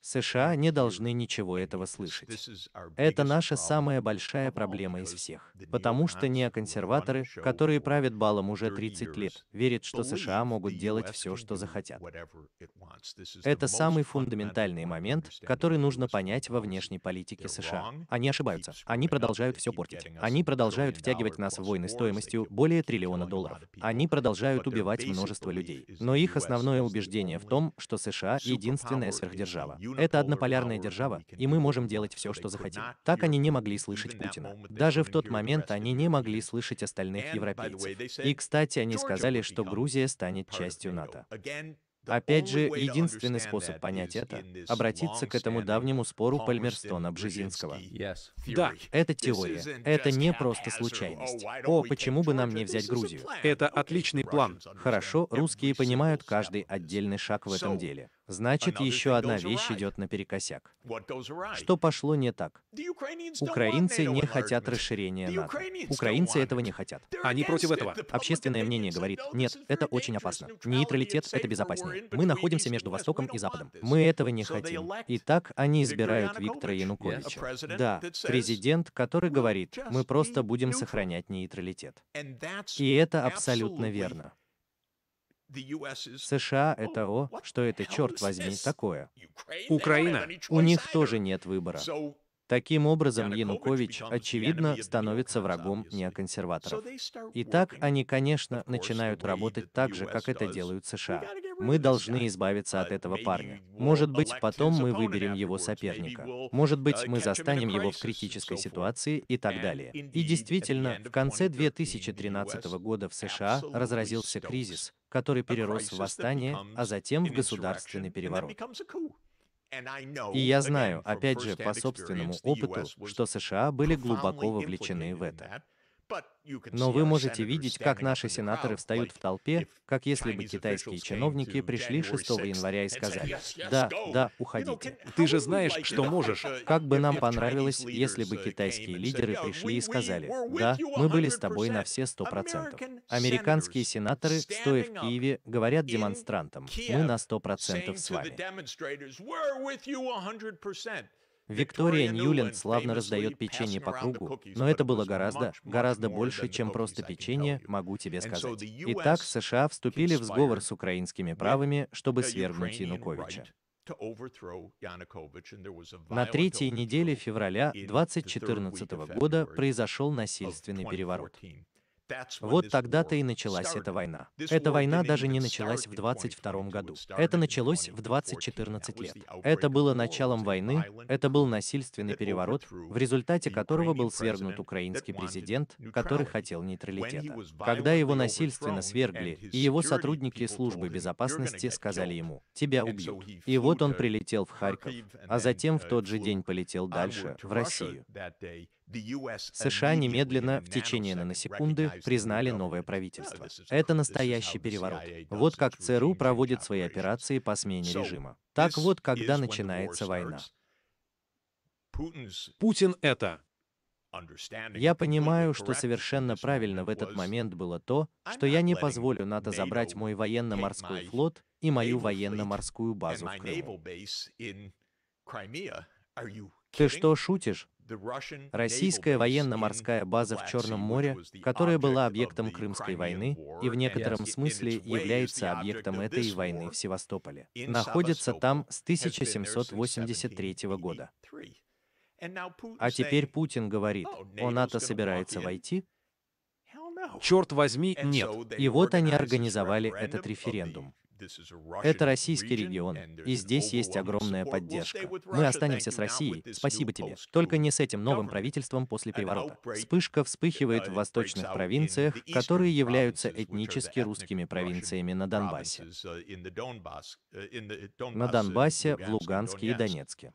США не должны ничего этого слышать. Это наша самая большая проблема из всех. Потому что неоконсерваторы, которые правят балом уже 30 лет, верят, что США могут делать все, что захотят. Это самый фундаментальный момент, который нужно понять во внешней политике США. Они ошибаются. Они продолжают все портить. Они продолжают втягивать нас в войны стоимостью более триллиона долларов. Они продолжают убивать множество людей. Но их основное убеждение в том, что США — единственная сверхдержава. Это однополярная держава, и мы можем делать все, что захотим. Так они не могли слышать Путина. Даже в тот момент они не могли слышать остальных европейцев. И, кстати, они сказали, что Грузия станет частью НАТО. Опять же, единственный способ понять это — обратиться к этому давнему спору Пальмерстона-Бжезинского. Да, это теория. Это не просто oh, случайность. О, почему бы нам не взять Грузию? Это отличный план. Хорошо, русские понимают каждый отдельный шаг в этом деле. Значит, еще одна вещь идет наперекосяк. Что пошло не так? Украинцы не хотят расширения НАТО. Украинцы этого не хотят. Они против этого. Общественное мнение говорит, нет, это очень опасно. Нейтралитет — это безопаснее. Мы находимся между Востоком и Западом. Мы этого не хотим. Итак, они избирают Виктора Януковича. Да, президент, который говорит, мы просто будем сохранять нейтралитет. И это абсолютно верно. США — это oh, о, что это, черт возьми, такое. Украина. У них тоже нет выбора. Таким образом, Янукович, очевидно, становится врагом неоконсерваторов. Итак, они, конечно, начинают работать так же, как это делают США. Мы должны избавиться от этого парня. Может быть, потом мы выберем его соперника. Может быть, uh, мы застанем его в критической ситуации и так далее. И действительно, в конце 2013 года в США разразился кризис, который перерос в восстание, а затем в государственный переворот. И я знаю, опять же, по собственному опыту, что США были глубоко вовлечены в это. Но вы можете видеть, как наши сенаторы встают в толпе, как если бы китайские чиновники пришли 6 января и сказали, да, да, уходите. Ты же знаешь, что можешь. Uh, как бы нам понравилось, если бы uh, китайские лидеры пришли и сказали, да, мы были с тобой на все 100%. Американские сенаторы, стоя в Киеве, говорят демонстрантам, мы на 100% с вами. Виктория Ньюленд славно раздает печенье по кругу, но это было гораздо, гораздо больше, чем просто печенье, могу тебе сказать. Итак, США вступили в сговор с украинскими правами, чтобы свергнуть Януковича. На третьей неделе февраля 2014 года произошел насильственный переворот. Вот тогда-то и началась эта война. Эта война даже не началась в 22 году. Это началось в 20-14 лет. Это было началом войны, это был насильственный переворот, в результате которого был свергнут украинский президент, который хотел нейтралитета. Когда его насильственно свергли, и его сотрудники службы безопасности сказали ему, тебя убьют. И вот он прилетел в Харьков, а затем в uh, тот же день полетел дальше, в Россию. США немедленно, в течение наносекунды, признали новое uh, правительство. Это настоящий переворот. Вот как ЦРУ проводит свои операции по смене режима. Так вот, когда начинается война. Путин это. Я понимаю, что совершенно правильно в этот момент было то, что я не позволю НАТО забрать мой военно-морской флот и мою военно-морскую базу в Крыму. Ты что, шутишь? Российская военно-морская база в Черном море, которая была объектом Крымской войны и в некотором смысле является объектом этой войны в Севастополе, находится там с 1783 года. А теперь Путин говорит, oh, о НАТО собирается войти? Черт возьми, нет. И вот они организовали этот референдум. Это российский регион, и здесь есть огромная поддержка. Мы останемся с Россией, спасибо тебе, только не с этим новым правительством после переворота. Вспышка uh, вспыхивает в восточных провинциях, которые являются этнически русскими провинциями на Донбассе. Uh, uh, на Донбассе, в Луганске и Донецке.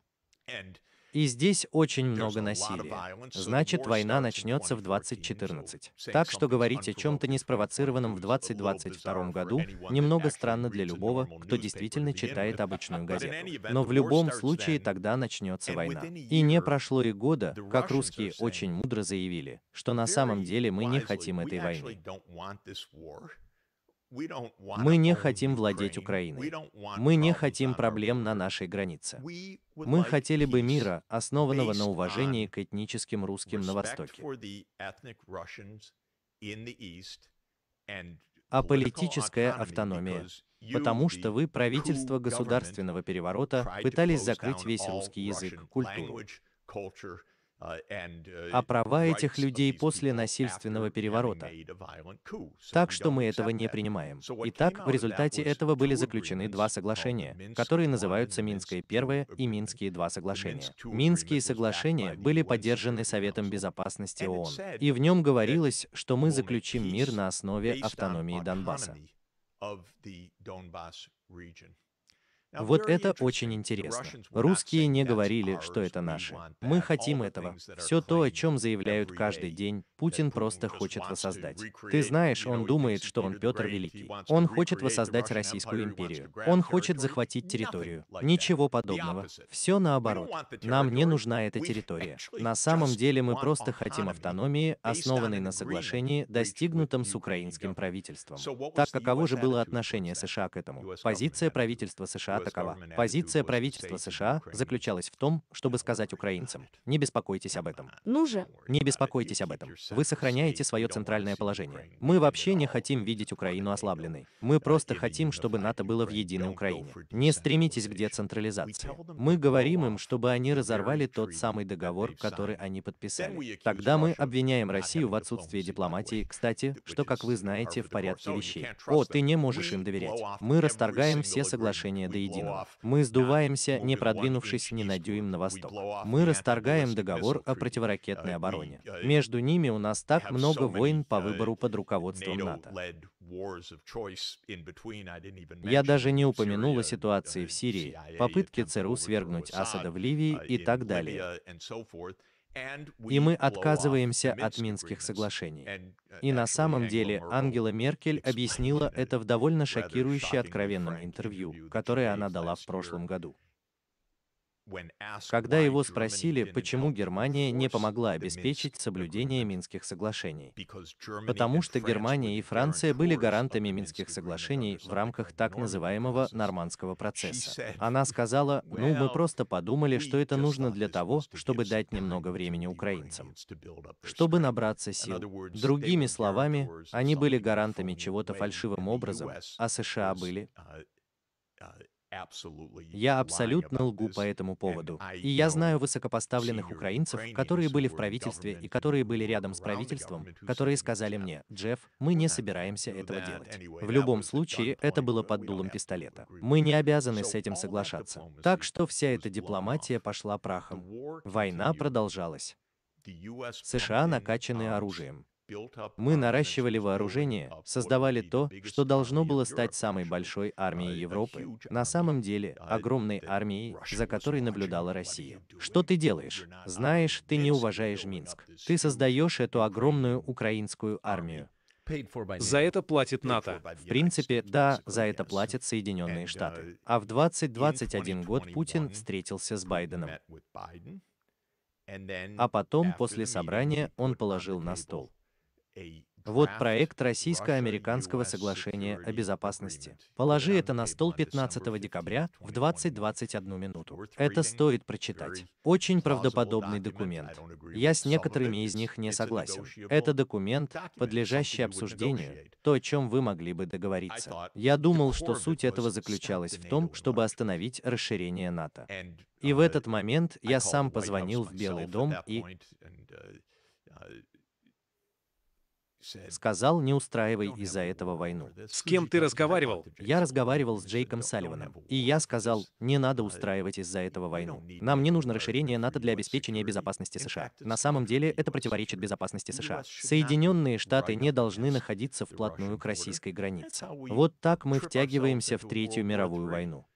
И здесь очень много насилия. Значит, война начнется в 2014. Так что говорить о чем-то неспровоцированном в 2022 году немного странно для любого, кто действительно читает обычную газету. Но в любом случае тогда начнется война. И не прошло и года, как русские очень мудро заявили, что на самом деле мы не хотим этой войны. Мы не хотим владеть Украиной. Мы не хотим проблем на нашей границе. Мы хотели бы мира, основанного на уважении к этническим русским на Востоке. А политическая автономия, потому что вы, правительство государственного переворота, пытались закрыть весь русский язык, культуру. Uh, uh, а права этих людей после насильственного переворота. Так что мы этого не принимаем. Итак, в результате этого были заключены два соглашения, которые называются Минское первое и Минские два соглашения. Минские соглашения были поддержаны Советом Безопасности ООН, и в нем говорилось, что мы заключим мир на основе автономии Донбасса. Вот это очень интересно. Русские не говорили, что это наше. Мы хотим этого. Все то, о чем заявляют каждый день, Путин просто хочет воссоздать. Ты знаешь, он думает, что он Петр Великий. Он хочет воссоздать Российскую империю. Он хочет захватить территорию. Ничего подобного. Все наоборот. Нам не нужна эта территория. На самом деле мы просто хотим автономии, основанной на соглашении, достигнутом с украинским правительством. Так каково же было отношение США к этому? Позиция правительства США такова. Позиция правительства США заключалась в том, чтобы сказать украинцам, не беспокойтесь об этом. Ну же. Не а беспокойтесь об этом. Вы сохраняете свое центральное положение. Мы вообще не хотим видеть Украину ослабленной. Мы просто хотим, чтобы НАТО было в единой Украине. Не стремитесь к децентрализации. Мы говорим им, чтобы они разорвали тот самый договор, который они подписали. Тогда мы обвиняем Россию в отсутствии дипломатии, кстати, что, как вы знаете, в порядке вещей. О, ты не можешь им доверять. Мы расторгаем все соглашения до единого единого. Мы сдуваемся, не продвинувшись ни на дюйм на восток. Мы расторгаем договор о противоракетной uh, обороне. Uh, uh, Между ними у нас так много войн по выбору под руководством НАТО. Я даже не упомянул о ситуации в Сирии, попытке ЦРУ свергнуть Асада в Ливии и так далее. И мы отказываемся от Минских соглашений. Uh, И на самом деле Ангела Меркель объяснила это в довольно шокирующей откровенном интервью, которое она дала в прошлом году когда его спросили, почему Германия не помогла обеспечить соблюдение Минских соглашений. Потому что Германия и Франция были гарантами Минских соглашений в рамках так называемого нормандского процесса. Она сказала, ну мы просто подумали, что это нужно для того, чтобы дать немного времени украинцам, чтобы набраться сил. Другими словами, они были гарантами чего-то фальшивым образом, а США были uh, uh, я абсолютно лгу по этому поводу. И я знаю высокопоставленных украинцев, которые были в правительстве и которые были рядом с правительством, которые сказали мне, Джефф, мы не собираемся этого делать. В любом случае, это было под дулом пистолета. Мы не обязаны с этим соглашаться. Так что вся эта дипломатия пошла прахом. Война продолжалась. США накачаны оружием. Мы наращивали вооружение, создавали то, что должно было стать самой большой армией Европы. На самом деле, огромной армией, за которой наблюдала Россия. Что ты делаешь? Знаешь, ты не уважаешь Минск. Ты создаешь эту огромную украинскую армию. За это платит НАТО. В принципе, да, за это платят Соединенные Штаты. Uh, а в 2021 год Путин встретился с Байденом. А потом, после собрания, он положил на стол. Вот проект Российско-Американского соглашения о безопасности. Положи это на стол 15 декабря в 20-21 минуту. Это стоит прочитать. Очень правдоподобный документ. Я с некоторыми из них не согласен. Это документ, подлежащий обсуждению, то, о чем вы могли бы договориться. Я думал, что суть этого заключалась в том, чтобы остановить расширение НАТО. И в uh, этот момент я сам позвонил в Белый дом и uh, Сказал, не устраивай из-за этого войну. С кем ты разговаривал? Я разговаривал с Джейком Салливаном. И я сказал, не надо устраивать из-за этого войну. Нам не нужно расширение НАТО для обеспечения безопасности США. На самом деле это противоречит безопасности США. Соединенные Штаты не должны находиться вплотную к российской границе. Вот так мы втягиваемся в Третью мировую войну.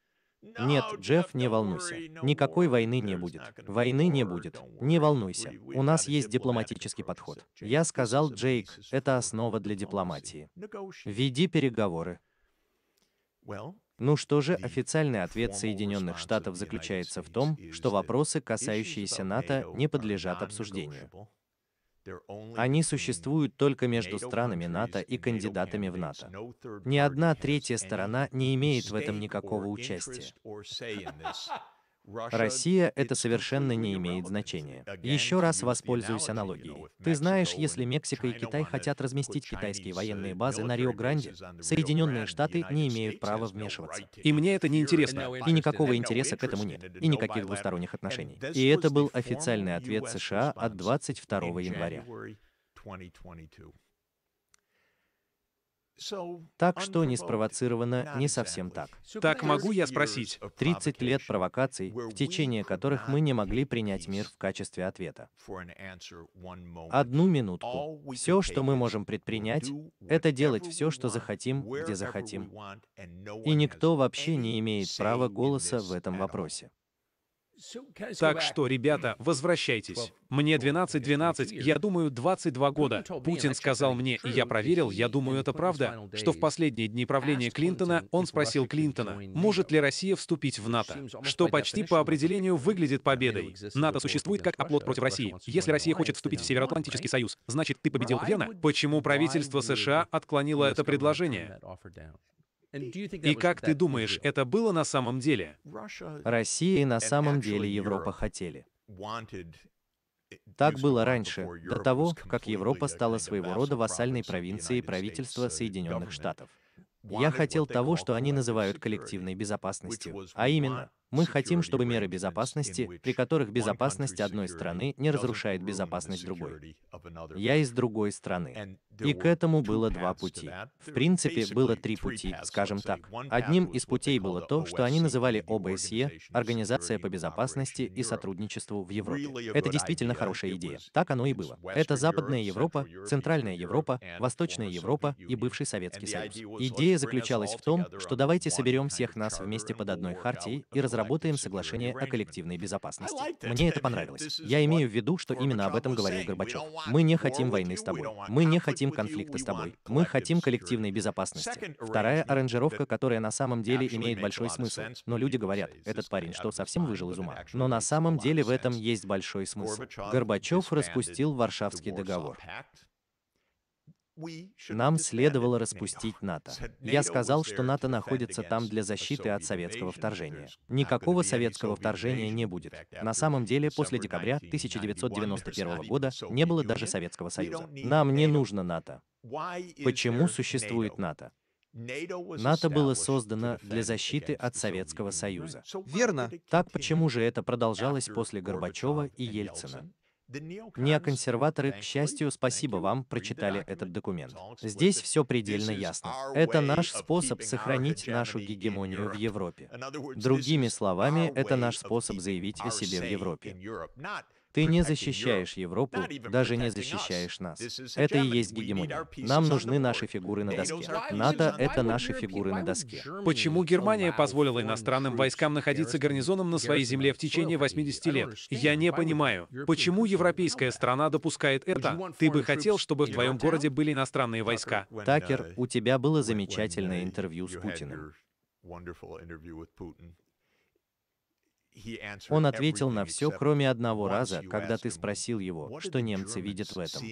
Нет, Джефф, не волнуйся. Никакой войны не будет. Войны не будет. Не волнуйся. У нас есть дипломатический подход. Я сказал, Джейк, это основа для дипломатии. Веди переговоры. Ну что же, официальный ответ Соединенных Штатов заключается в том, что вопросы, касающиеся НАТО, не подлежат обсуждению. Они существуют только между странами НАТО и кандидатами в НАТО. Ни одна третья сторона не имеет в этом никакого участия. Россия это совершенно не имеет значения. Еще раз воспользуюсь аналогией. Ты знаешь, если Мексика и Китай хотят разместить китайские uh, военные базы на Рио-Гранде, Соединенные Штаты не имеют права вмешиваться. И мне это не интересно. И никакого интереса к этому нет. И никаких двусторонних отношений. И это был официальный ответ США от 22 января. 2022. Так что не спровоцировано не совсем так. Так могу я спросить? 30 лет провокаций, в течение которых мы не могли принять мир в качестве ответа. Одну минутку. Все, что мы можем предпринять, это делать все, что захотим, где захотим. И никто вообще не имеет права голоса в этом вопросе. Так что, ребята, возвращайтесь. Мне 12-12, я думаю, 22 года. Путин сказал мне, и я проверил, я думаю, это правда, что в последние дни правления Клинтона он спросил Клинтона, может ли Россия вступить в НАТО, что почти по определению выглядит победой. НАТО существует как оплот против России. Если Россия хочет вступить в Североатлантический союз, значит, ты победил, верно? Почему правительство США отклонило это предложение? И как ты думаешь, это было на самом деле? Россия и на самом деле Европа хотели. Так было раньше, до того, как Европа стала своего рода вассальной провинцией правительства Соединенных Штатов. Я хотел того, что они называют коллективной безопасностью, а именно мы хотим, чтобы меры безопасности, при которых безопасность одной страны не разрушает безопасность другой. Я из другой страны. И к этому было два пути. В принципе, было три пути, скажем так. Одним из путей было то, что они называли ОБСЕ, Организация по безопасности и сотрудничеству в Европе. Это действительно хорошая идея. Так оно и было. Это Западная Европа, Центральная Европа, Восточная Европа и бывший Советский Союз. Идея заключалась в том, что давайте соберем всех нас вместе под одной хартией и разработаем разработаем соглашение о коллективной безопасности. Мне это понравилось. Я имею в виду, что именно об этом говорил Горбачев. Мы не хотим войны с тобой. Мы не хотим конфликта с тобой. Мы хотим коллективной безопасности. Вторая аранжировка, которая на самом деле имеет большой смысл. Но люди говорят, этот парень что, совсем выжил из ума? Но на самом деле в этом есть большой смысл. Горбачев распустил Варшавский договор. Нам следовало распустить НАТО. Я сказал, что НАТО находится там для защиты от советского вторжения. Никакого советского вторжения не будет. На самом деле, после декабря 1991 года не было даже Советского Союза. Нам не нужно НАТО. Почему существует НАТО? НАТО было создано для защиты от Советского Союза. Верно. Так почему же это продолжалось после Горбачева и Ельцина? Не консерваторы, к счастью, спасибо вам, прочитали этот документ. Здесь все предельно ясно. Это наш способ сохранить нашу гегемонию в Европе. Другими словами, это наш способ заявить о себе в Европе. Ты не защищаешь Европу, даже не защищаешь нас. Это и есть гегемония. Нам нужны наши фигуры на доске. НАТО — это наши фигуры на доске. Почему Германия позволила иностранным войскам находиться гарнизоном на своей земле в течение 80 лет? Я не понимаю. Почему европейская страна допускает это? Ты бы хотел, чтобы в твоем городе были иностранные войска? Такер, uh, у тебя было замечательное uh, интервью с Путиным. Он ответил на все, кроме одного раза, когда ты спросил его, что немцы видят в этом.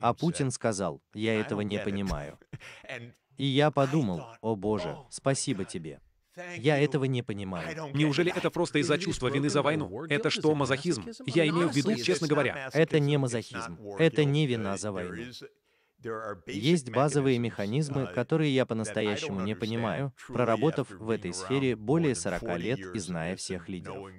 А Путин сказал, я этого не понимаю. И я подумал, о боже, oh, спасибо тебе. Я этого не понимаю. Неужели это просто из-за чувства вины за войну? Это что, мазохизм? Я имею в виду, честно говоря. Это не мазохизм. Это не вина за войну. Есть базовые механизмы, uh, которые я по-настоящему не понимаю, проработав в этой сфере более 40 лет и зная всех лидеров.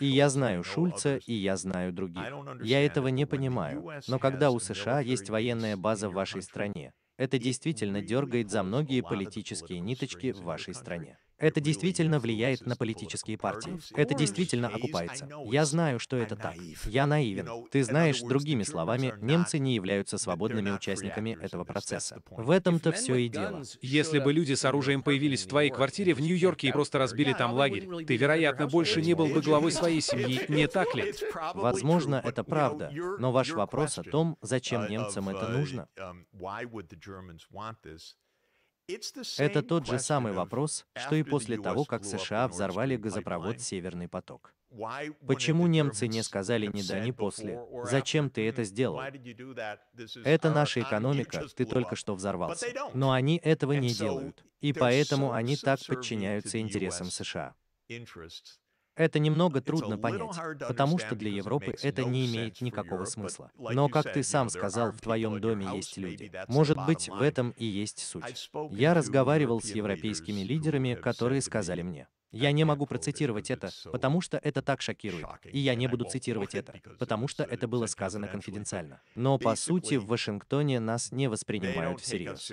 И я знаю Шульца, и я знаю других. Я этого не понимаю. Но когда у США есть военная база в вашей стране, это действительно дергает за многие политические ниточки в вашей стране. Это действительно влияет на политические партии. Это действительно окупается. Я знаю, что это так. Я наивен. Ты знаешь, другими словами, немцы не являются свободными участниками этого процесса. В этом-то все и дело. Если бы люди с оружием появились в твоей квартире в Нью-Йорке и просто разбили там лагерь, ты, вероятно, больше не был бы главой своей семьи, не так ли? Возможно, это правда. Но ваш вопрос о том, зачем немцам это uh, нужно. Um, это тот же самый вопрос, что и после того, как США взорвали газопровод «Северный поток». Почему немцы не сказали ни да, ни после? Зачем ты это сделал? Это uh, наша экономика, ты только что взорвался. Но они этого не делают. И поэтому они так подчиняются интересам США. Это немного трудно понять, потому что для Европы это не имеет никакого смысла. Но, как ты сам сказал, в твоем доме есть люди. Может быть, в этом и есть суть. Я разговаривал с европейскими лидерами, которые сказали мне, я не могу процитировать это, потому что это так шокирует. И я не буду цитировать это, потому что это было сказано конфиденциально. Но по сути в Вашингтоне нас не воспринимают всерьез.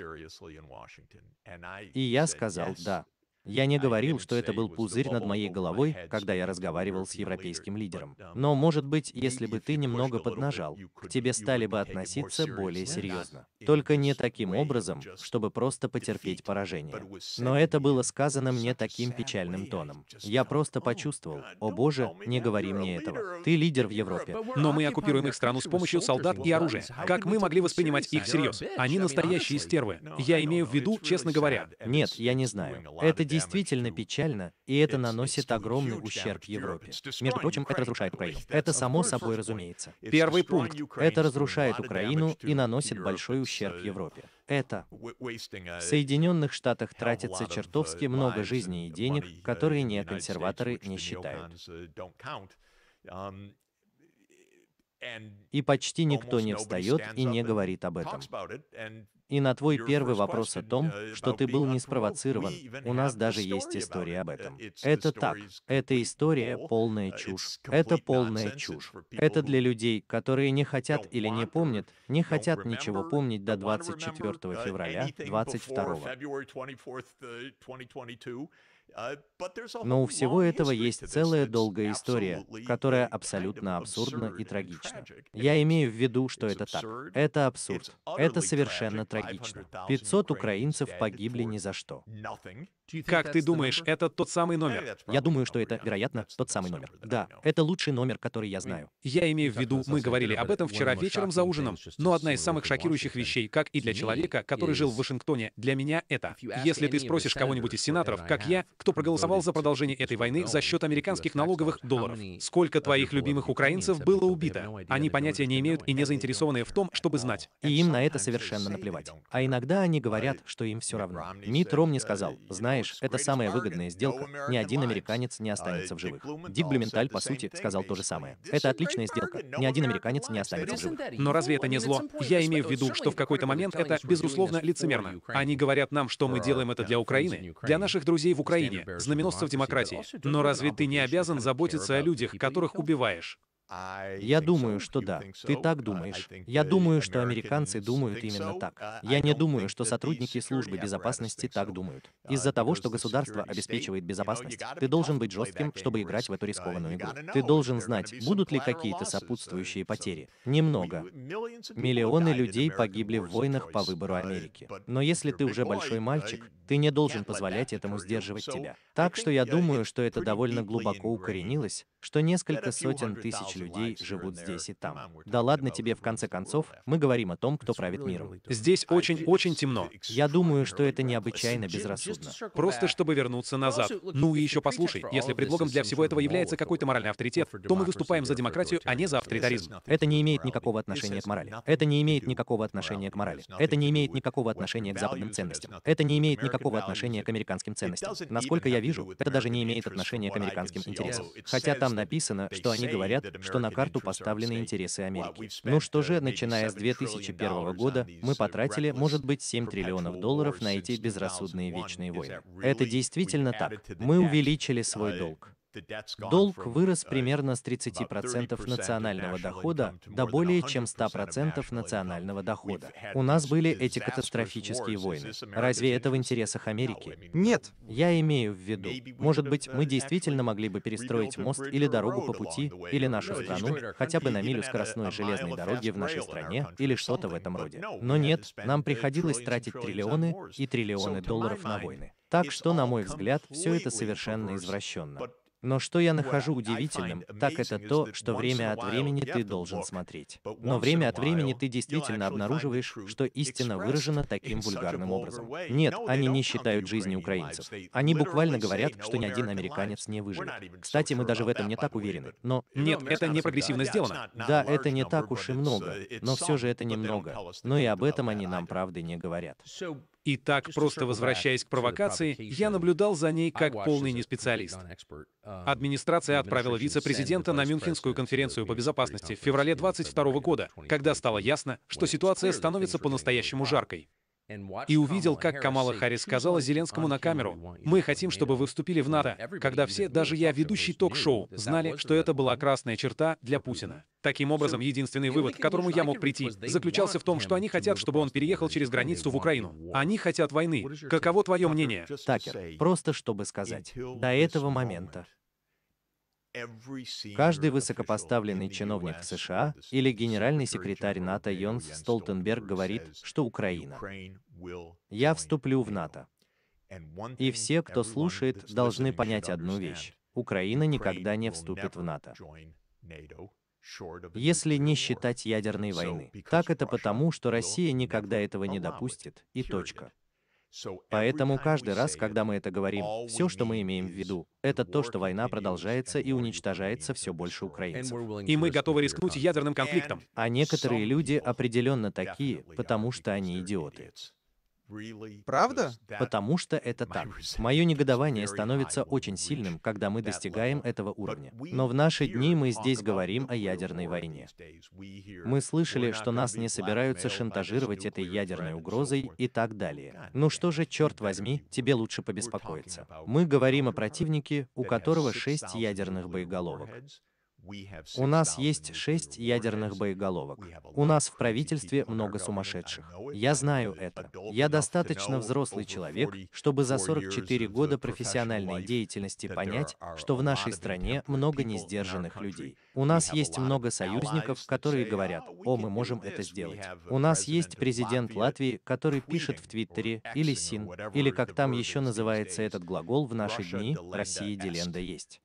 И я сказал «да». Я не говорил, что это был пузырь над моей головой, когда я разговаривал с европейским лидером. Но, может быть, если бы ты немного поднажал, к тебе стали бы относиться более серьезно. Только не таким образом, чтобы просто потерпеть поражение. Но это было сказано мне таким печальным тоном. Я просто почувствовал, о боже, не говори мне этого. Ты лидер в Европе. Но мы оккупируем их страну с помощью солдат и оружия. Как мы могли воспринимать их всерьез? Они настоящие стервы. Я имею в виду, честно говоря. Нет, я не знаю. Это действительно действительно печально, и это наносит огромный ущерб Европе. Между прочим, это разрушает Украину. Это само собой разумеется. Первый пункт. Это разрушает Украину и наносит большой ущерб uh, Европе. Это. В Соединенных Штатах тратится uh, чертовски много жизни и денег, uh, которые не консерваторы не считают. Um, и почти никто не встает и не говорит об этом. И на твой первый вопрос о том, uh, что ты был не спровоцирован, у нас даже есть история об этом. Это так. Эта история полная uh, чушь. Это полная чушь. Это для людей, которые не хотят или не помнят, не хотят ничего помнить до 24 uh, февраля 22 Uh, Но у всего этого есть целая долгая история, которая абсолютно абсурдна и трагична. Я имею в виду, что это так. Это абсурд. Это совершенно трагично. 500 украинцев погибли ни за что. Как ты думаешь, это тот самый номер? Я думаю, что это, вероятно, тот самый номер. Да, это лучший номер, который я знаю. Я имею в виду, мы говорили об этом вчера вечером за ужином, но одна из самых шокирующих вещей, как и для человека, который жил в Вашингтоне, для меня это. Если ты спросишь кого-нибудь из сенаторов, как я, кто проголосовал за продолжение этой войны за счет американских налоговых долларов, сколько твоих любимых украинцев было убито, они понятия не имеют и не заинтересованы в том, чтобы знать. И им на это совершенно наплевать. А иногда они говорят, что им все равно. Мит Ром не сказал, знаешь, знаешь, это самая выгодная сделка. Ни один американец не останется в живых. Дик Блюменталь, по сути, сказал то же самое. Это отличная сделка. Ни один американец не останется в живых. Но разве это не зло? Я имею в виду, что в какой-то момент это, безусловно, лицемерно. Они говорят нам, что мы делаем это для Украины, для наших друзей в Украине, знаменосцев демократии. Но разве ты не обязан заботиться о людях, которых убиваешь? Я uh, думаю, что да. Ты так думаешь. Я думаю, что американцы думают именно так. Uh, я не думаю, что сотрудники службы безопасности так думают. Uh, Из-за того, что государство обеспечивает безопасность, ты должен быть жестким, чтобы играть в эту рискованную игру. Ты должен знать, будут ли какие-то сопутствующие потери. Немного. Миллионы людей погибли в войнах по выбору Америки. Но если ты уже большой мальчик, ты не должен позволять этому сдерживать тебя. Так что я думаю, что это довольно глубоко укоренилось, что несколько сотен тысяч людей живут здесь и там. Да ладно тебе, в конце концов, мы говорим о том, кто правит миром. Здесь очень-очень темно. Я думаю, что это необычайно безрассудно. Просто чтобы вернуться назад. Ну и еще послушай, если предлогом для всего этого является какой-то моральный авторитет, то мы выступаем за демократию, а не за авторитаризм. Это не имеет никакого отношения к морали. Это не имеет никакого отношения к морали. Это не имеет никакого отношения к западным ценностям. Это не имеет никакого отношения к американским ценностям. Насколько я вижу, это даже не имеет отношения к американским интересам. Хотя там там написано, что они говорят, что на карту поставлены интересы Америки. Ну что же, начиная с 2001 года, мы потратили, может быть, 7 триллионов долларов на эти безрассудные вечные войны. Это действительно так. Мы увеличили свой долг. Долг вырос uh, примерно с 30% национального дохода до более чем 100% национального дохода. У нас были эти катастрофические войны. Разве это в интересах Америки? Нет, я имею в виду. Может быть, uh, мы действительно могли бы перестроить мост или дорогу по пути, или нашу страну, хотя бы на милю скоростной железной дороги в нашей стране, или что-то в этом роде. Но нет, нам приходилось тратить триллионы и триллионы долларов на войны. Так что, на мой взгляд, все это совершенно извращенно. Но что я нахожу удивительным, так это то, что время от времени ты должен смотреть. Но время от времени ты действительно обнаруживаешь, что истина выражена таким вульгарным образом. Нет, они не считают жизни украинцев. Они буквально говорят, что ни один американец не выживет. Кстати, мы даже в этом не так уверены. Но... Нет, это не прогрессивно сделано. Да, это не так уж и много, uh, но все же это немного. Но и об этом они нам правды не говорят. И так, просто возвращаясь к провокации, я наблюдал за ней как полный неспециалист. Um, Администрация отправила вице-президента на Мюнхенскую конференцию по безопасности в феврале 2022 года, когда стало ясно, что ситуация становится по-настоящему жаркой и увидел, как Камала Харрис сказала Зеленскому на камеру, «Мы хотим, чтобы вы вступили в НАТО», когда все, даже я, ведущий ток-шоу, знали, что это была красная черта для Путина. Таким образом, единственный вывод, к которому я мог прийти, заключался в том, что они хотят, чтобы он переехал через границу в Украину. Они хотят войны. Каково твое мнение? Такер, просто чтобы сказать, до этого момента Каждый высокопоставленный чиновник в США или генеральный секретарь НАТО Йонс Столтенберг говорит, что Украина. Я вступлю в НАТО. И все, кто слушает, должны понять одну вещь. Украина никогда не вступит в НАТО. Если не считать ядерной войны. Так это потому, что Россия никогда этого не допустит, и точка. Поэтому каждый раз, когда мы это говорим, все, что мы имеем в виду, это то, что война продолжается и уничтожается все больше украинцев. И мы готовы рискнуть ядерным конфликтом. А некоторые люди определенно такие, потому что они идиоты. Правда? Потому что это так. Мое негодование становится очень сильным, когда мы достигаем этого уровня. Но в наши дни мы здесь говорим о ядерной войне. Мы слышали, что нас не собираются шантажировать этой ядерной угрозой и так далее. Ну что же, черт возьми, тебе лучше побеспокоиться. Мы говорим о противнике, у которого шесть ядерных боеголовок. У нас есть шесть ядерных боеголовок. У нас в правительстве много сумасшедших. Я знаю это. Я достаточно взрослый человек, чтобы за 44 года профессиональной деятельности понять, что в нашей стране много несдержанных людей. Oh, У нас есть много союзников, которые говорят, о, мы можем это сделать. У нас есть президент Латвии, который пишет в Твиттере, или СИН, или как там еще называется этот глагол в наши дни, Россия деленда есть.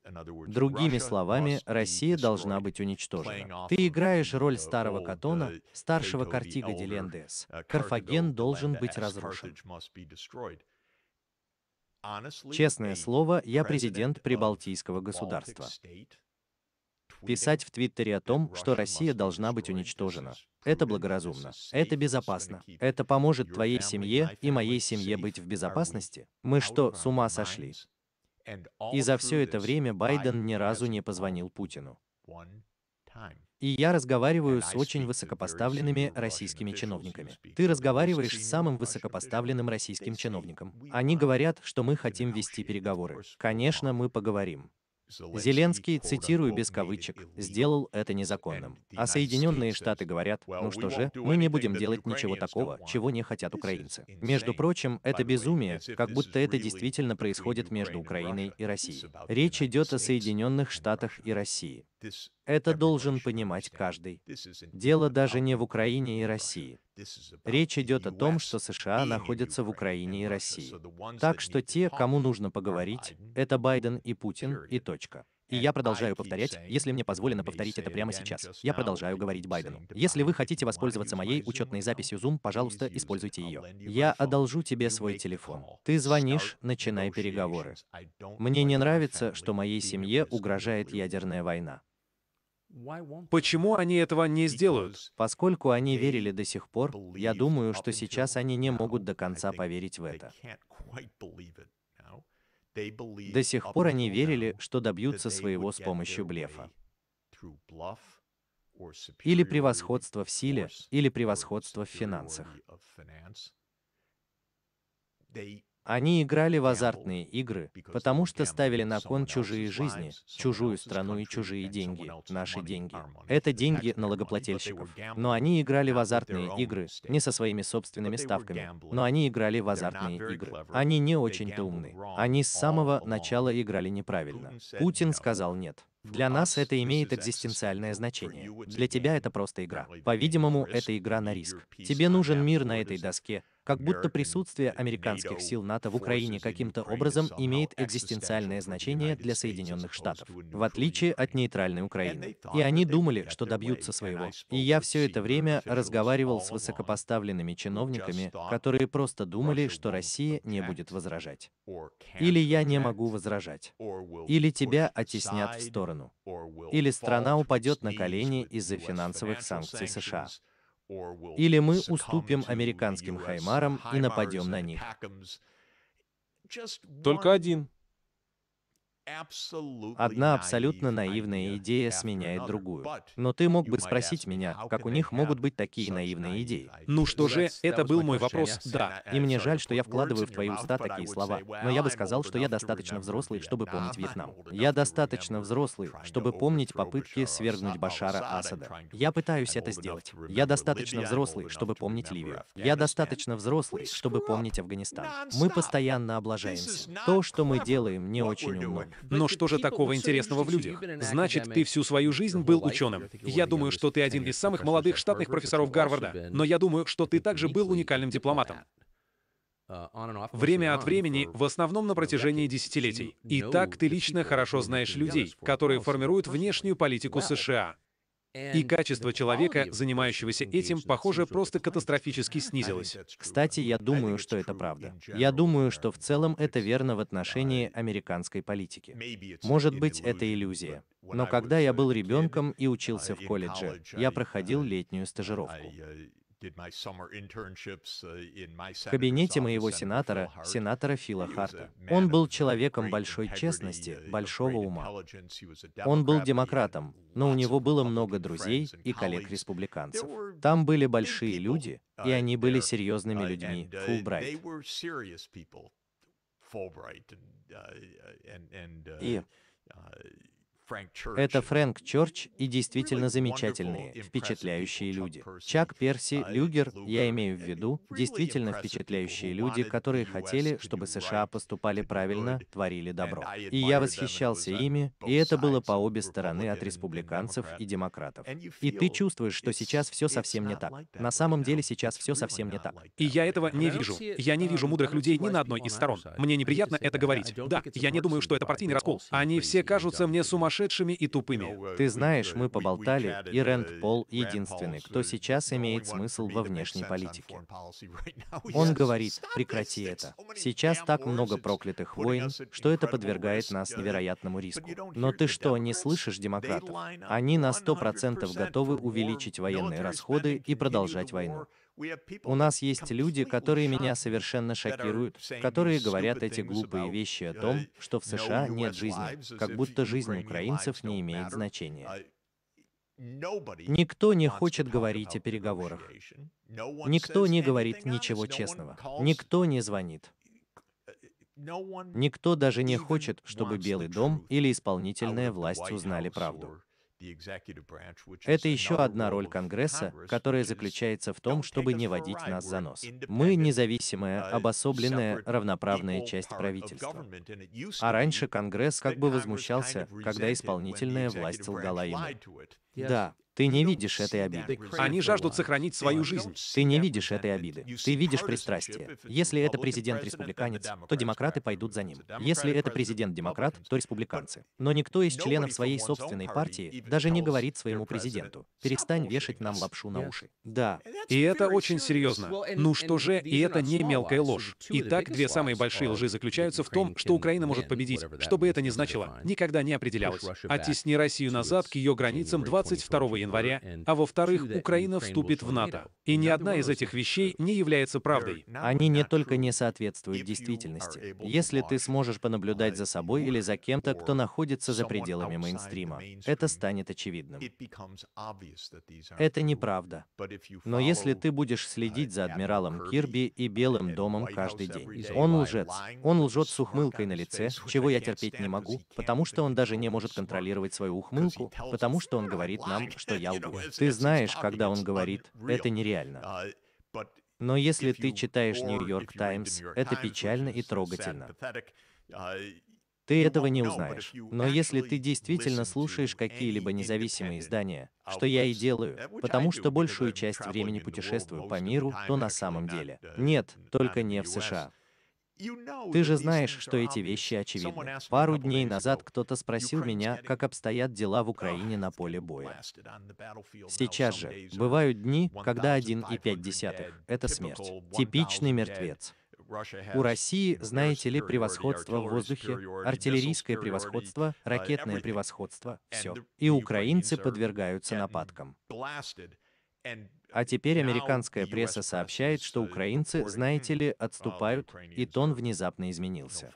Другими словами, Россия должна быть уничтожена. Ты играешь роль старого Катона, uh, старшего Картига Делендес. Uh, Карфаген должен быть разрушен. Честное слово, я президент Прибалтийского государства. Писать в Твиттере о том, что Россия должна быть уничтожена. Это благоразумно. Это безопасно. Это поможет твоей семье и моей семье быть в безопасности. Мы что, с ума сошли? И за все это время Байден ни разу не позвонил Путину. И я разговариваю с очень высокопоставленными российскими чиновниками. Ты разговариваешь с самым высокопоставленным российским чиновником. Они говорят, что мы хотим вести переговоры. Конечно, мы поговорим. Зеленский, цитирую без кавычек, сделал это незаконным. А Соединенные Штаты говорят, ну что же, мы не будем делать ничего такого, чего не хотят украинцы. Между прочим, это безумие, как будто это действительно происходит между Украиной и Россией. Речь идет о Соединенных Штатах и России. Это должен понимать каждый. Дело даже не в Украине и России. Речь идет о том, что США e находятся в Украине и России. Так что те, кому нужно поговорить, это Байден и Путин, и точка. И я продолжаю повторять, если мне позволено повторить это прямо сейчас. Я продолжаю говорить Байдену. Если вы хотите воспользоваться моей учетной записью Zoom, пожалуйста, используйте ее. Я одолжу тебе свой телефон. Ты звонишь, начинай переговоры. Мне не нравится, что моей семье угрожает ядерная война. Почему они этого не сделают? Поскольку они верили до сих пор, я думаю, что сейчас они не могут до конца поверить в это. До сих пор они верили, что добьются своего с помощью блефа. Или превосходство в силе, или превосходство в финансах. Они играли в азартные игры, потому что ставили на кон чужие жизни, чужую страну и чужие деньги, наши деньги. Это деньги налогоплательщиков. Но они играли в азартные игры, не со своими собственными ставками, но они играли в азартные игры. Они не очень-то умны. Они с самого начала играли неправильно. Путин сказал нет. Для нас это имеет экзистенциальное значение. Для тебя это просто игра. По-видимому, это игра на риск. Тебе нужен мир на этой доске, как будто присутствие американских сил НАТО в Украине каким-то образом имеет экзистенциальное значение для Соединенных Штатов, в отличие от нейтральной Украины. И они думали, что добьются своего. И я все это время разговаривал с высокопоставленными чиновниками, которые просто думали, что Россия не будет возражать. Или я не могу возражать. Или тебя оттеснят в сторону. Или страна упадет на колени из-за финансовых санкций США. Или мы уступим американским хаймарам и нападем на них. Только один. Одна абсолютно наивная идея сменяет другую. Но ты мог бы спросить меня, как у них могут быть такие наивные идеи? Ну что же, это был мой вопрос, да. И мне жаль, что я вкладываю в твои уста такие слова. Но я бы сказал, что я достаточно взрослый, чтобы помнить Вьетнам. Я достаточно взрослый, чтобы помнить попытки свергнуть Башара Асада. Я пытаюсь это сделать. Я достаточно взрослый, чтобы помнить Ливию. Я достаточно взрослый, чтобы помнить Афганистан. Мы постоянно облажаемся. То, что мы делаем, не очень умно. Но что же такого интересного в людях? Значит, ты всю свою жизнь был ученым. Я думаю, что ты один из самых молодых штатных профессоров Гарварда, но я думаю, что ты также был уникальным дипломатом. Время от времени, в основном на протяжении десятилетий. И так ты лично хорошо знаешь людей, которые формируют внешнюю политику США. И качество человека, занимающегося этим, похоже, просто катастрофически снизилось. Кстати, я думаю, что это правда. Я думаю, что в целом это верно в отношении американской политики. Может быть, это иллюзия. Но когда я был ребенком и учился в колледже, я проходил летнюю стажировку. Uh, в кабинете моего сенатора, сенатора Фила Харта. Uh, Он был человеком большой честности, большого ума. Он был демократом, но у него было много друзей и коллег-республиканцев. Там были большие люди, uh, и они были серьезными людьми, Фулбрайт. И это Фрэнк Чорч и действительно замечательные, впечатляющие люди. Чак Перси, Люгер, я имею в виду, действительно впечатляющие люди, которые хотели, чтобы США поступали правильно, творили добро. И я восхищался ими, и это было по обе стороны от республиканцев и демократов. И ты чувствуешь, что сейчас все совсем не так. На самом деле сейчас все совсем не так. И я этого не вижу. Я не вижу мудрых людей ни на одной из сторон. Мне неприятно это говорить. Да, я не думаю, что это партийный раскол. Они все кажутся мне сумасшедшими сумасшедшими и тупыми. Ты знаешь, мы поболтали, и Рэнд Пол единственный, кто сейчас имеет смысл во внешней политике. Он говорит, прекрати это. Сейчас так много проклятых войн, что это подвергает нас невероятному риску. Но ты что, не слышишь демократов? Они на 100% готовы увеличить военные расходы и продолжать войну. У нас есть люди, которые меня совершенно шокируют, которые говорят эти глупые вещи о том, что в США нет жизни, как будто жизнь украинцев не имеет значения. Никто не хочет говорить о переговорах. Никто не говорит ничего честного. Никто не звонит. Никто даже не хочет, чтобы Белый дом или исполнительная власть узнали правду. Это еще одна роль Конгресса, которая заключается в том, чтобы не водить нас за нос. Мы независимая, uh, обособленная, равноправная часть правительства. А раньше Конгресс как бы возмущался, когда исполнительная власть лгала ему. Да, ты не видишь этой обиды. Они жаждут сохранить свою жизнь. Ты не видишь этой обиды. Ты видишь пристрастие. Если это президент-республиканец, то демократы пойдут за ним. Если это президент-демократ, то республиканцы. Но никто из членов своей собственной партии даже не говорит своему президенту, перестань вешать нам лапшу на уши. Да. И это очень серьезно. Ну что же, и это не мелкая ложь. Итак, две самые большие лжи заключаются в том, что Украина может победить. Что бы это ни значило, никогда не определялось. Оттесни Россию назад к ее границам 20 22 января, а, а во-вторых, Украина вступит в НАТО. И ни одна из этих вещей не является правдой. Они не только не соответствуют действительности. Если ты сможешь понаблюдать за собой или за кем-то, кто находится за пределами мейнстрима, это станет очевидным. Это неправда. Но если ты будешь следить uh, за адмиралом Кирби и Белым домом каждый день, он лжец. Он лжет с ухмылкой на лице, чего я терпеть не могу, потому что он даже не может контролировать свою ухмылку, потому что он говорит говорит нам, что я лгу. Ты знаешь, когда он говорит, это нереально. Uh, Но если ты читаешь Нью-Йорк Таймс, это печально и трогательно. Uh, ты этого не узнаешь. Но если ты действительно слушаешь какие-либо независимые издания, что я и делаю, uh, потому что большую часть времени путешествую по миру, то на самом деле. Нет, только не в США. Ты же знаешь, что эти вещи очевидны. Пару дней назад кто-то спросил меня, как обстоят дела в Украине на поле боя. Сейчас же бывают дни, когда 1,5 — это смерть. Типичный мертвец. У России, знаете ли, превосходство в воздухе, артиллерийское превосходство, uh, ракетное превосходство, все. И украинцы подвергаются нападкам. А теперь американская пресса сообщает, что uh, украинцы, знаете ли, uh, отступают, и тон внезапно изменился.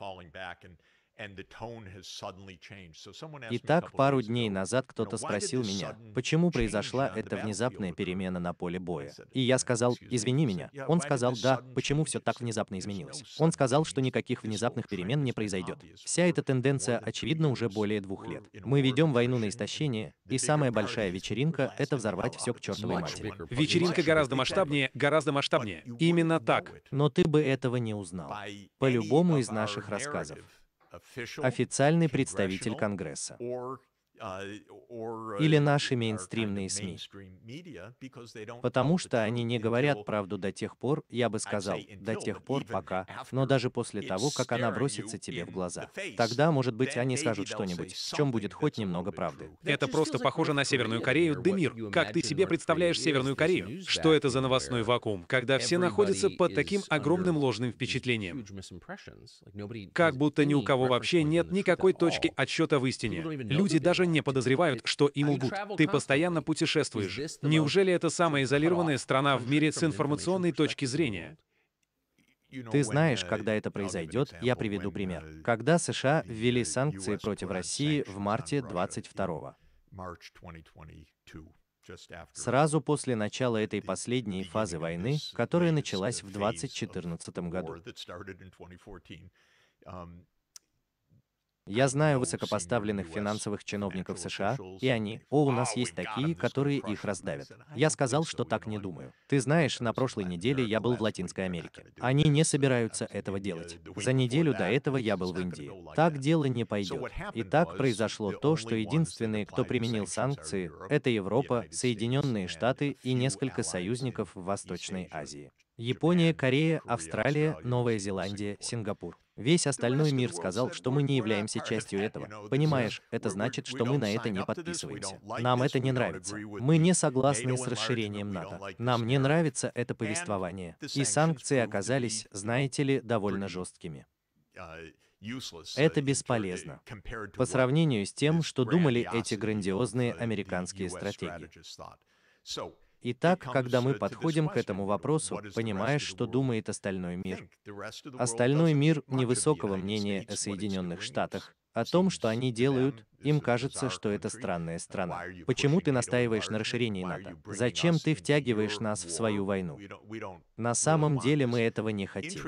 Итак, пару дней назад кто-то спросил меня, почему произошла эта внезапная перемена на поле боя. И я сказал, извини меня. Он сказал, да, почему все так внезапно изменилось. Он сказал, что никаких внезапных перемен не произойдет. Вся эта тенденция очевидна уже более двух лет. Мы ведем войну на истощение, и самая большая вечеринка — это взорвать все к чертовой матери. Вечеринка гораздо масштабнее, гораздо масштабнее. Именно так. Но ты бы этого не узнал. По любому из наших рассказов официальный представитель Конгресса. Uh, uh, или наши мейнстримные СМИ, потому что они не говорят правду до тех пор, я бы сказал, до тех пор, пока, но даже после того, как она бросится тебе в глаза. Тогда, может быть, они скажут что-нибудь, в чем будет хоть немного правды. Это просто похоже на Северную Корею, Демир. Как ты себе представляешь Северную Корею? Что это за новостной вакуум, когда все находятся под таким огромным ложным впечатлением? Как будто ни у кого вообще нет никакой точки отсчета в истине. Люди даже не подозревают, что им лгут. Ты постоянно путешествуешь. Неужели это самая изолированная страна в мире с информационной точки зрения? Ты знаешь, когда это произойдет, я приведу пример. Uh, когда США uh, ввели санкции против России в марте 22 го сразу после начала этой последней фазы войны, которая началась в 2014 году. Я знаю высокопоставленных финансовых чиновников США, и они, о, у нас есть такие, которые их раздавят. Я сказал, что так не думаю. Ты знаешь, на прошлой неделе я был в Латинской Америке. Они не собираются этого делать. За неделю до этого я был в Индии. Так дело не пойдет. И так произошло то, что единственные, кто применил санкции, это Европа, Соединенные Штаты и несколько союзников в Восточной Азии. Япония, Корея, Австралия, Новая Зеландия, Сингапур. Весь остальной мир сказал, что мы не являемся частью этого. Понимаешь, это значит, что мы на это не подписываемся. Нам это не нравится. Мы не согласны с расширением НАТО. Нам не нравится это повествование. И санкции оказались, знаете ли, довольно жесткими. Uh, это uh, uh, бесполезно по сравнению с тем, что думали эти грандиозные американские стратегии. Итак, когда мы uh, подходим к этому вопросу, понимаешь, что думает остальной мир. Остальной мир невысокого мнения о Соединенных Штатах, о том, что они делают, им кажется, что это странная страна. Почему ты настаиваешь на расширении НАТО? Зачем ты втягиваешь нас в свою войну? На самом деле мы этого не хотим.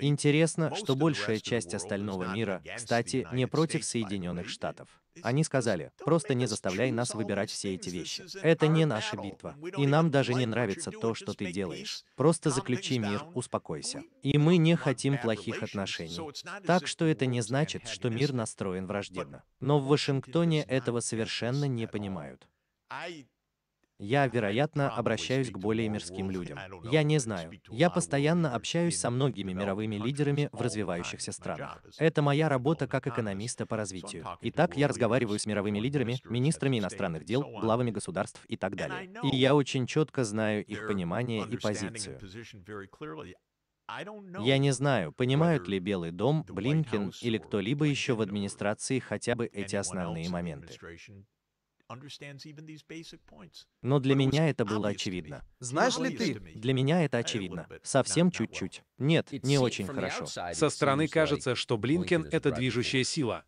Интересно, что большая часть остального мира, кстати, не против Соединенных Штатов. Они сказали, просто не заставляй нас выбирать все эти вещи. Это не наша битва. И нам даже не нравится то, что ты делаешь. Просто заключи мир, успокойся. И мы не хотим плохих отношений. Так что это не значит, что мир настроен настроен враждебно. Но в Вашингтоне этого совершенно не понимают. Я, вероятно, обращаюсь к более мирским людям. Я не знаю. Я постоянно общаюсь со многими мировыми лидерами в развивающихся странах. Это моя работа как экономиста по развитию. Итак, я разговариваю с мировыми лидерами, министрами иностранных дел, главами государств и так далее. И я очень четко знаю их понимание и позицию. Я не знаю, понимают ли Белый дом, Блинкен или кто-либо еще в администрации хотя бы эти основные моменты. Но для меня это было очевидно. Знаешь ли ты? Для меня это очевидно. Совсем чуть-чуть. Нет, не очень хорошо. Со стороны кажется, что Блинкен — это движущая сила.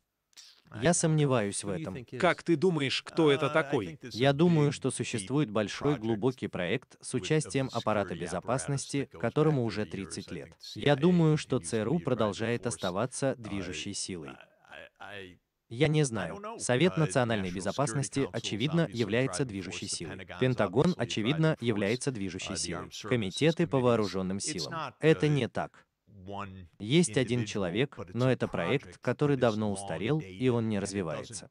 Я сомневаюсь в этом. Как ты думаешь, кто это uh, такой? Я думаю, что существует большой глубокий проект с участием аппарата безопасности, которому уже 30 лет. Я думаю, что ЦРУ продолжает оставаться движущей силой. Я не знаю. Совет uh, национальной безопасности, очевидно, является движущей силой. Пентагон, очевидно, является uh, движущей силой. Комитеты по вооруженным силам. Это не так. Есть один человек, но это проект, который давно устарел, и он не развивается.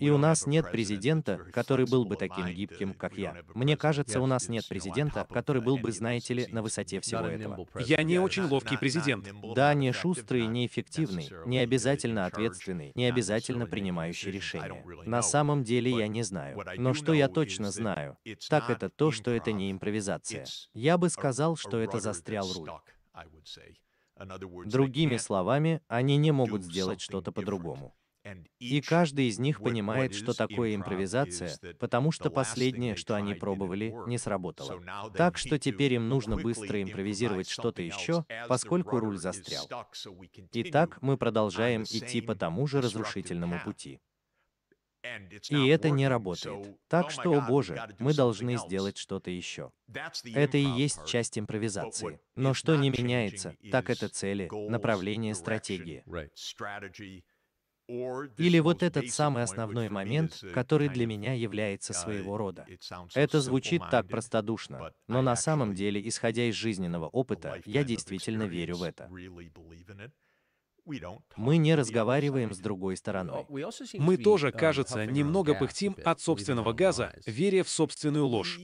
И у нас нет президента, который был бы таким гибким, как я. Мне кажется, у нас нет президента, который был бы, знаете ли, на высоте всего этого. Я не очень ловкий президент. Да, не шустрый, не эффективный, не обязательно ответственный, не обязательно принимающий решения. На самом деле я не знаю. Но что я точно знаю, так это то, что это не импровизация. Я бы сказал, что это застрял руль. Другими словами, они не могут сделать что-то по-другому. И каждый из них понимает, что такое импровизация, потому что последнее, что они пробовали, не сработало. Так что теперь им нужно быстро импровизировать что-то еще, поскольку руль застрял. Итак, мы продолжаем идти по тому же разрушительному пути. И это не работает. Так oh что, о боже, мы должны сделать что-то еще. Это и есть часть импровизации. Но что не меняется, так это цели, направление, стратегии. Или вот этот самый основной момент, uh, который для меня является uh, своего рода. Это звучит так простодушно, но на самом деле, исходя из жизненного опыта, я действительно верю в это. Мы не разговариваем с другой стороной. Мы тоже, um, кажется, немного пыхтим от собственного газа, веря в собственную ложь.